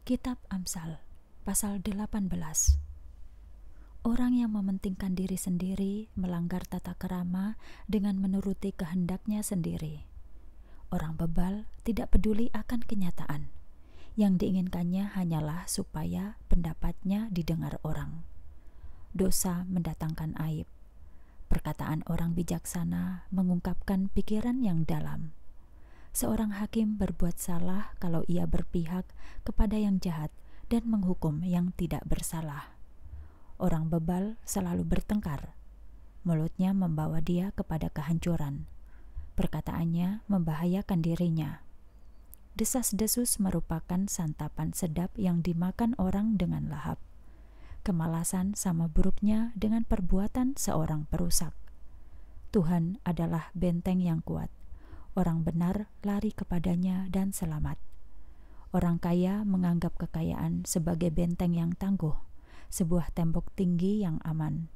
Kitab Amsal pasal 18 Orang yang mementingkan diri sendiri melanggar tata kerama dengan menuruti kehendaknya sendiri. Orang bebal tidak peduli akan kenyataan. Yang diinginkannya hanyalah supaya pendapatnya didengar orang. Dosa mendatangkan aib. Perkataan orang bijaksana mengungkapkan pikiran yang dalam seorang hakim berbuat salah kalau ia berpihak kepada yang jahat dan menghukum yang tidak bersalah. Orang bebal selalu bertengkar. Mulutnya membawa dia kepada kehancuran. Perkataannya membahayakan dirinya. Desas-desus merupakan santapan sedap yang dimakan orang dengan lahap. Kemalasan sama buruknya dengan perbuatan seorang perusak. Tuhan adalah benteng yang kuat Orang benar lari kepadanya dan selamat. Orang kaya menganggap kekayaan sebagai benteng yang tangguh, sebuah tembok tinggi yang aman.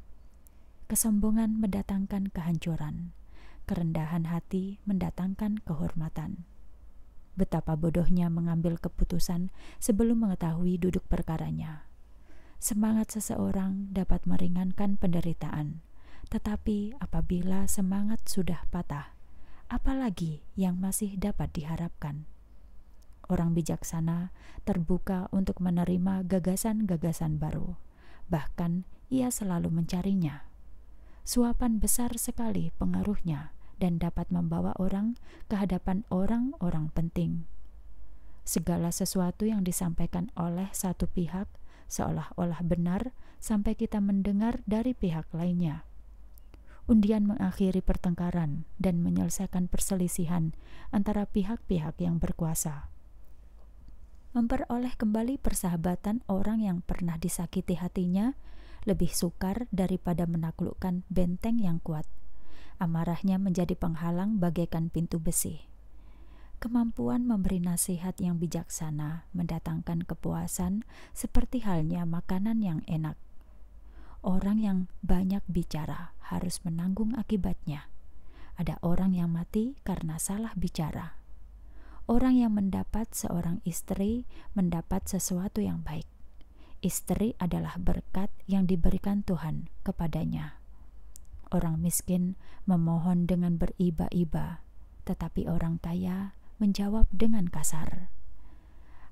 Kesombongan mendatangkan kehancuran, kerendahan hati mendatangkan kehormatan. Betapa bodohnya mengambil keputusan sebelum mengetahui duduk perkaranya. Semangat seseorang dapat meringankan penderitaan, tetapi apabila semangat sudah patah, apalagi yang masih dapat diharapkan. Orang bijaksana terbuka untuk menerima gagasan-gagasan baru, bahkan ia selalu mencarinya. Suapan besar sekali pengaruhnya dan dapat membawa orang ke hadapan orang-orang penting. Segala sesuatu yang disampaikan oleh satu pihak seolah-olah benar sampai kita mendengar dari pihak lainnya Undian mengakhiri pertengkaran dan menyelesaikan perselisihan antara pihak-pihak yang berkuasa. Memperoleh kembali persahabatan orang yang pernah disakiti hatinya lebih sukar daripada menaklukkan benteng yang kuat. Amarahnya menjadi penghalang bagaikan pintu besi. Kemampuan memberi nasihat yang bijaksana mendatangkan kepuasan, seperti halnya makanan yang enak orang yang banyak bicara harus menanggung akibatnya. Ada orang yang mati karena salah bicara. Orang yang mendapat seorang istri mendapat sesuatu yang baik. Istri adalah berkat yang diberikan Tuhan kepadanya. Orang miskin memohon dengan beriba-iba, tetapi orang kaya menjawab dengan kasar.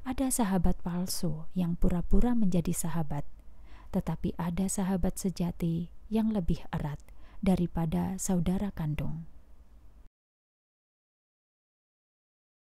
Ada sahabat palsu yang pura-pura menjadi sahabat tetapi ada sahabat sejati yang lebih erat daripada saudara kandung.